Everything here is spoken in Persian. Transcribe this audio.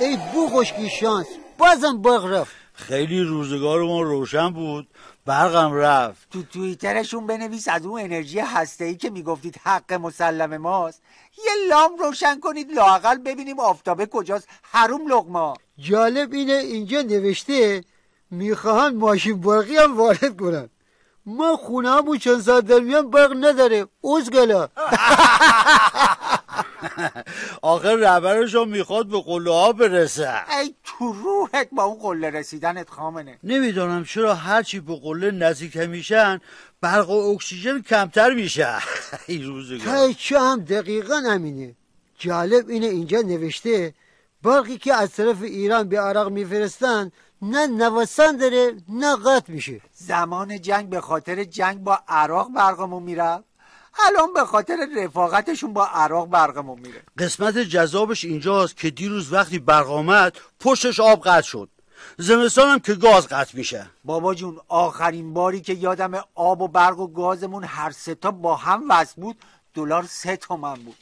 ای بو خوشگی شانس بازم برق رفت خیلی روزگار ما روشن بود برقم رفت تو توییترشون بنویس از اون انرژی هسته ای که میگفتید حق مسلم ماست یه لام روشن کنید لاقل ببینیم آفتابه کجاست حروم لغما جالب اینه اینجا نوشته میخواهن ماشین برقی هم وارد کنن ما خونه همون چند ساعت در میان برق نداره اوزگلا آخر رو میخواد به قله ها برسه ای تو روحت با اون قله رسیدنت خامنه نمیدونم چرا هرچی به قله نزدیک میشن برق و اکسیژن کمتر میشه این روزگار چه هم دقیقا همینه جالب اینه اینجا نوشته برقی که از طرف ایران به عراق میفرستن نه نوسان داره نه قطع میشه زمان جنگ به خاطر جنگ با عراق برقمون میره الان به خاطر رفاقتشون با عراق برقمون میره قسمت جذابش اینجاست که دیروز وقتی برق آمد پشتش آب قطع شد زمستان که گاز قطع میشه بابا جون آخرین باری که یادم آب و برق و گازمون هر سه تا با هم وصل بود دلار سه تومن بود